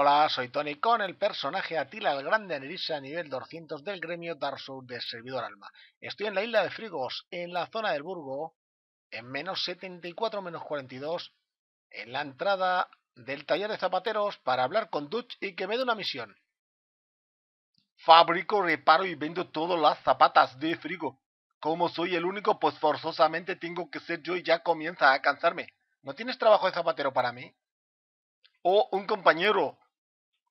Hola, soy Tony con el personaje Atila el Grande Nerissa a nivel 200 del gremio Dark Souls de Servidor Alma. Estoy en la isla de Frigos, en la zona del Burgo, en menos 74, menos 42, en la entrada del taller de zapateros para hablar con Dutch y que me dé una misión. Fabrico, reparo y vendo todas las zapatas de Frigo. Como soy el único, pues forzosamente tengo que ser yo y ya comienza a cansarme. ¿No tienes trabajo de zapatero para mí? ¡Oh, un compañero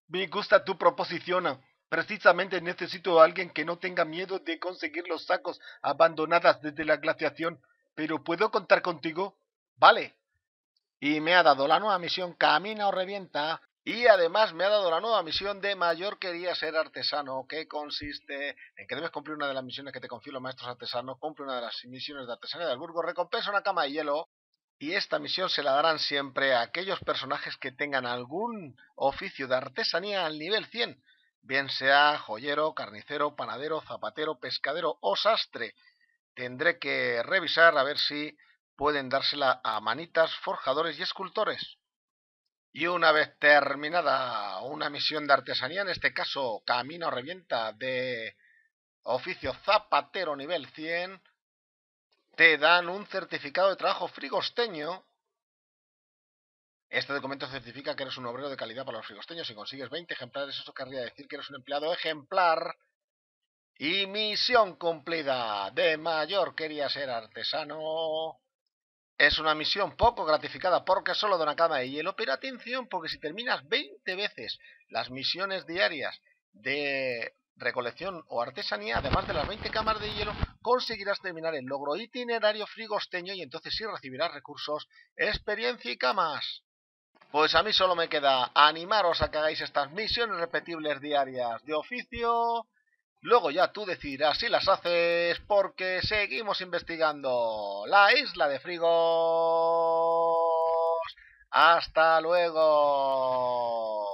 me gusta tu proposición. Precisamente necesito a alguien que no tenga miedo de conseguir los sacos abandonadas desde la glaciación. ¿Pero puedo contar contigo? Vale. Y me ha dado la nueva misión Camina o Revienta. Y además me ha dado la nueva misión de mayor quería ser artesano, que consiste en que debes cumplir una de las misiones que te confío los maestros artesanos, cumple una de las misiones de artesanía de Alburgo, recompensa una cama de hielo, y esta misión se la darán siempre a aquellos personajes que tengan algún oficio de artesanía al nivel 100, bien sea joyero, carnicero, panadero, zapatero, pescadero o sastre. Tendré que revisar a ver si pueden dársela a manitas, forjadores y escultores. Y una vez terminada una misión de artesanía, en este caso Camino Revienta de oficio zapatero nivel 100, te dan un certificado de trabajo frigosteño. Este documento certifica que eres un obrero de calidad para los frigosteños. Si consigues 20 ejemplares, eso querría decir que eres un empleado ejemplar. Y misión cumplida. De mayor quería ser artesano. Es una misión poco gratificada porque solo don una cama de hielo, pero atención, porque si terminas 20 veces las misiones diarias de recolección o artesanía, además de las 20 camas de hielo, conseguirás terminar el logro itinerario frigosteño y entonces sí recibirás recursos, experiencia y camas. Pues a mí solo me queda animaros a que hagáis estas misiones repetibles diarias de oficio. Luego ya tú decidirás si las haces porque seguimos investigando la isla de Frigos. Hasta luego.